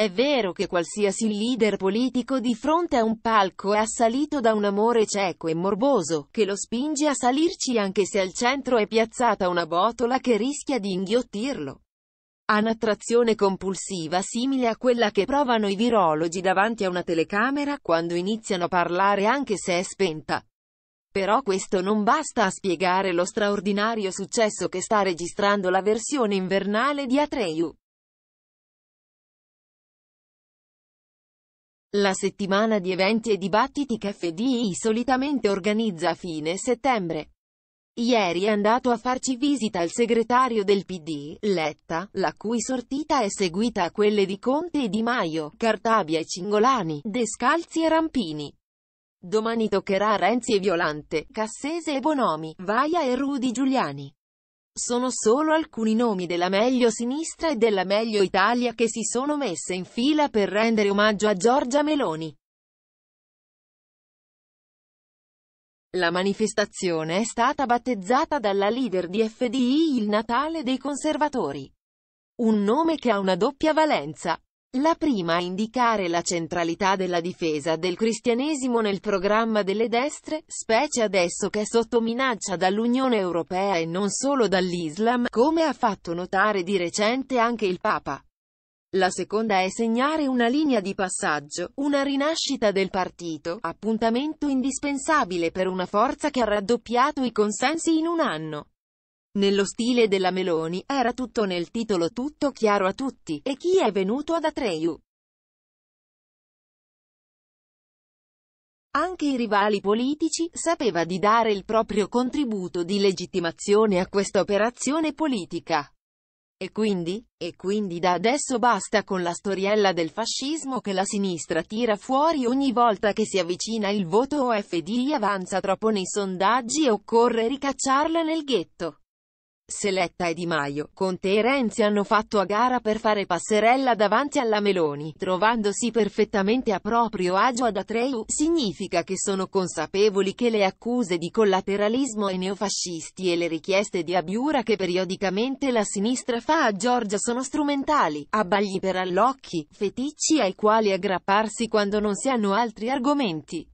È vero che qualsiasi leader politico di fronte a un palco è assalito da un amore cieco e morboso, che lo spinge a salirci anche se al centro è piazzata una botola che rischia di inghiottirlo. Ha un'attrazione compulsiva simile a quella che provano i virologi davanti a una telecamera quando iniziano a parlare anche se è spenta. Però questo non basta a spiegare lo straordinario successo che sta registrando la versione invernale di Atreyu. La settimana di eventi e dibattiti che FDI solitamente organizza a fine settembre. Ieri è andato a farci visita il segretario del PD, Letta, la cui sortita è seguita a quelle di Conte e Di Maio, Cartabia e Cingolani, Descalzi e Rampini. Domani toccherà Renzi e Violante, Cassese e Bonomi, Vaia e Rudi Giuliani. Sono solo alcuni nomi della meglio sinistra e della meglio Italia che si sono messe in fila per rendere omaggio a Giorgia Meloni. La manifestazione è stata battezzata dalla leader di FDI il Natale dei Conservatori. Un nome che ha una doppia valenza. La prima a indicare la centralità della difesa del cristianesimo nel programma delle destre, specie adesso che è sotto minaccia dall'Unione Europea e non solo dall'Islam, come ha fatto notare di recente anche il Papa. La seconda è segnare una linea di passaggio, una rinascita del partito, appuntamento indispensabile per una forza che ha raddoppiato i consensi in un anno. Nello stile della Meloni, era tutto nel titolo tutto chiaro a tutti, e chi è venuto ad Atreyu? Anche i rivali politici, sapeva di dare il proprio contributo di legittimazione a questa operazione politica. E quindi? E quindi da adesso basta con la storiella del fascismo che la sinistra tira fuori ogni volta che si avvicina il voto o FDI avanza troppo nei sondaggi e occorre ricacciarla nel ghetto. Seletta e Di Maio, Conte e Renzi hanno fatto a gara per fare passerella davanti alla Meloni, trovandosi perfettamente a proprio agio ad Atreu, significa che sono consapevoli che le accuse di collateralismo ai neofascisti e le richieste di abiura che periodicamente la sinistra fa a Giorgia sono strumentali, abbagli per allocchi, feticci ai quali aggrapparsi quando non si hanno altri argomenti.